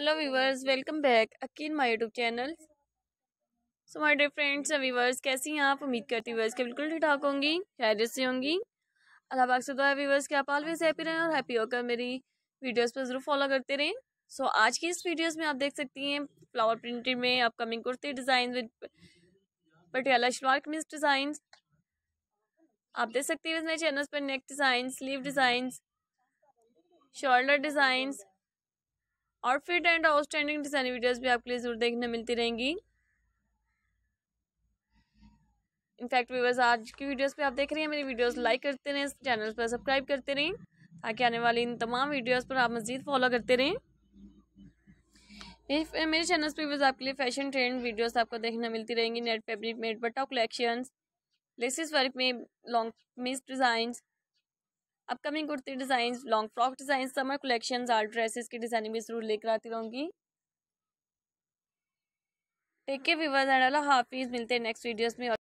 viewers welcome back again my YouTube channel so my dear friends friends viewers कैसी हैं आप उम्मीद करती हूँ के बिल्कुल ठीक ठाक होंगी खैरियत से होंगी अल्लाह पाक से दुआ है वीवर्स के आप ऑलवेज हैप्पी रहें और हैप्पी होकर मेरी वीडियोस पर ज़रूर फॉलो करते रहें सो so, आज की इस वीडियोस में आप देख सकती हैं फ्लावर प्रिंटेड में upcoming kurti design with Patiala salwar kameez design आप देख सकती हैं मेरे चैनल्स पर neck design sleeve design shoulder designs और fit and outstanding design videos भी आपके लिए जरूर देखने मिलती रहेंगी इनफैक्ट व्यूवर्स आज की वीडियोस पे आप देख रहे हैं मेरी वीडियोस लाइक करते रहें चैनल पर सब्सक्राइब करते रहें ताकि आने वाली इन तमाम वीडियोस पर आप मज़ीद फॉलो करते रहें uh, मेरे चैनल पर व्यूवर्स आपके लिए फैशन ट्रेंड वीडियोज आपको देखने मिलती रहेंगी नेट फेब्रिक मेड बटा कलेक्शन लेसिस वर्क में long miss design upcoming kurti design long frock design summer collection are dresses की डिज़ाइनिंग भी ज़रूर लेकर आती रहूंगी टेक के व्यूवर्स एंड अल्लाह हाफिज़ मिलते हैं नेक्स्ट वीडियोस में